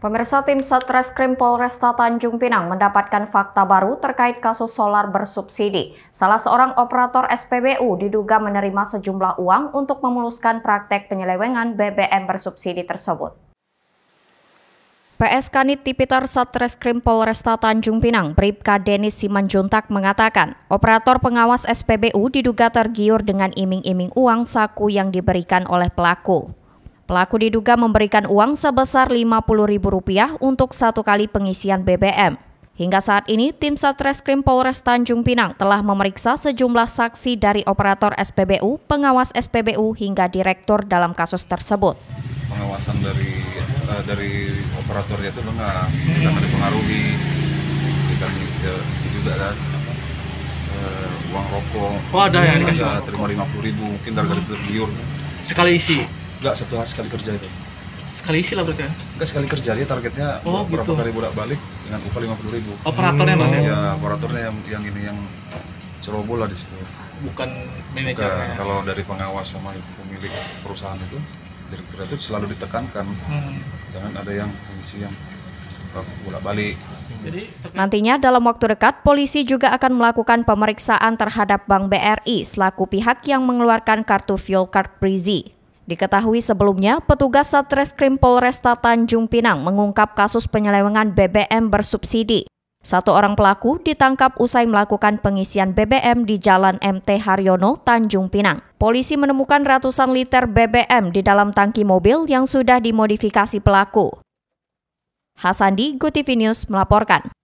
Pemirsa tim Satreskrim Polresta Tanjung Pinang mendapatkan fakta baru terkait kasus solar bersubsidi. Salah seorang operator SPBU diduga menerima sejumlah uang untuk memuluskan praktek penyelewengan BBM bersubsidi tersebut. PS Kanit Tipiter Satreskrim Polresta Tanjung Pinang, Bripka Denis Simanjuntak mengatakan, operator pengawas SPBU diduga tergiur dengan iming-iming uang saku yang diberikan oleh pelaku. Pelaku diduga memberikan uang sebesar Rp50.000 untuk satu kali pengisian BBM. Hingga saat ini, tim Satreskrim Polres Tanjung Pinang telah memeriksa sejumlah saksi dari operator SPBU, pengawas SPBU, hingga direktur dalam kasus tersebut. Pengawasan dari uh, dari operatornya itu lengah, kita dipengaruhi, kita juga kan, uh, uang rokok. Oh ada ya? Terima lima puluh ribu, mungkin dari hmm. dari sekali isi Enggak satu hari sekali kerja itu. Sekali isi lah berarti. Enggak ya? sekali kerja dia targetnya oh, gitu. berapa gitu. kali bolak balik dengan upah lima puluh ribu. Operatornya hmm. Ya iya, operatornya yang yang ini yang ceroboh lah di situ. Bukan manajernya. Ya? Kalau dari pengawas sama pemilik perusahaan itu direktur itu selalu ditekankan hmm. jangan ada yang polisi yang bolak balik. Nantinya dalam waktu dekat, polisi juga akan melakukan pemeriksaan terhadap Bank BRI selaku pihak yang mengeluarkan kartu fuel card Prizi. Diketahui sebelumnya, petugas Satreskrim Polresta Tanjung Pinang mengungkap kasus penyelewengan BBM bersubsidi. Satu orang pelaku ditangkap usai melakukan pengisian BBM di Jalan MT Haryono, Tanjung Pinang. Polisi menemukan ratusan liter BBM di dalam tangki mobil yang sudah dimodifikasi pelaku. Hasandi, Gutivinius News melaporkan.